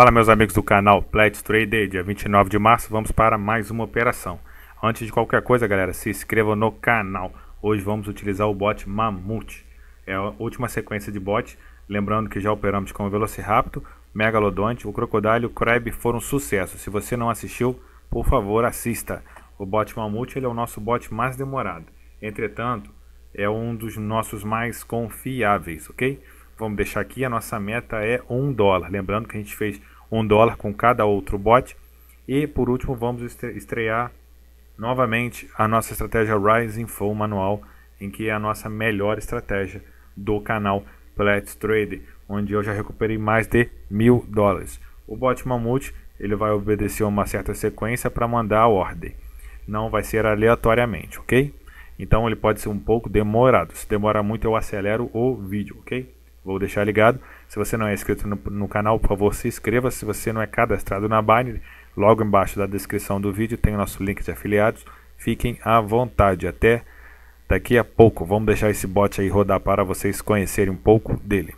Fala meus amigos do canal Plat Trader, dia 29 de março, vamos para mais uma operação. Antes de qualquer coisa, galera, se inscreva no canal. Hoje vamos utilizar o bot Mamute. É a última sequência de bot, lembrando que já operamos com o Velociraptor, Megalodonte, o Crocodile e o Krab foram um sucesso. Se você não assistiu, por favor, assista. O bot Mamute ele é o nosso bot mais demorado. Entretanto, é um dos nossos mais confiáveis, ok? vamos deixar aqui, a nossa meta é 1 dólar. Lembrando que a gente fez 1 dólar com cada outro bot. E por último, vamos estrear novamente a nossa estratégia Rising Full Manual, em que é a nossa melhor estratégia do canal Plat Trade, onde eu já recuperei mais de mil dólares. O bot Mamute ele vai obedecer uma certa sequência para mandar a ordem. Não vai ser aleatoriamente, ok? Então ele pode ser um pouco demorado. Se demora muito, eu acelero o vídeo, ok? Vou deixar ligado. Se você não é inscrito no, no canal, por favor, se inscreva. Se você não é cadastrado na Binary, logo embaixo da descrição do vídeo tem o nosso link de afiliados. Fiquem à vontade. Até daqui a pouco. Vamos deixar esse bot aí rodar para vocês conhecerem um pouco dele.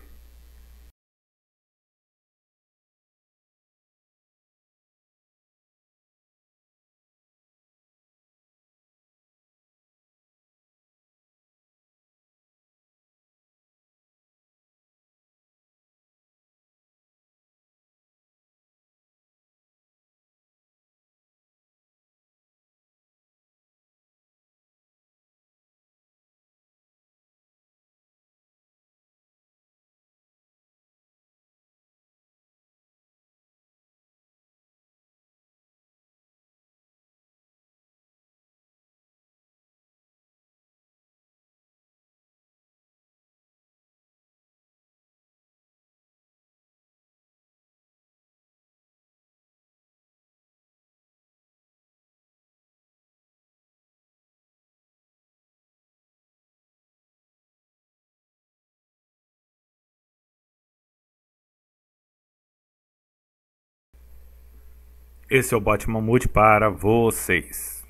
Esse é o Bot Mamute para vocês.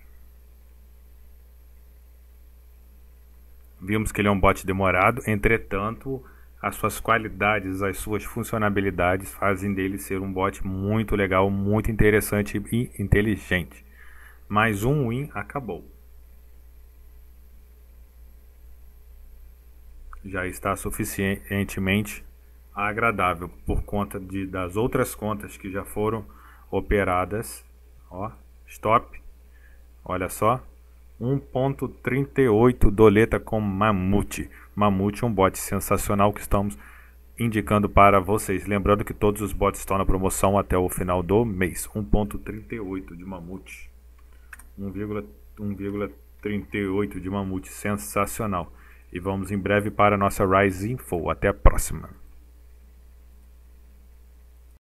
Vimos que ele é um bot demorado, entretanto, as suas qualidades, as suas funcionalidades fazem dele ser um bot muito legal, muito interessante e inteligente. Mais um win acabou. Já está suficientemente agradável por conta de, das outras contas que já foram operadas, ó, stop, olha só, 1.38 doleta com Mamute. Mamute é um bot sensacional que estamos indicando para vocês. Lembrando que todos os bots estão na promoção até o final do mês. 1.38 de Mamute. 1,38 de Mamute. Sensacional. E vamos em breve para a nossa Rise Info. Até a próxima.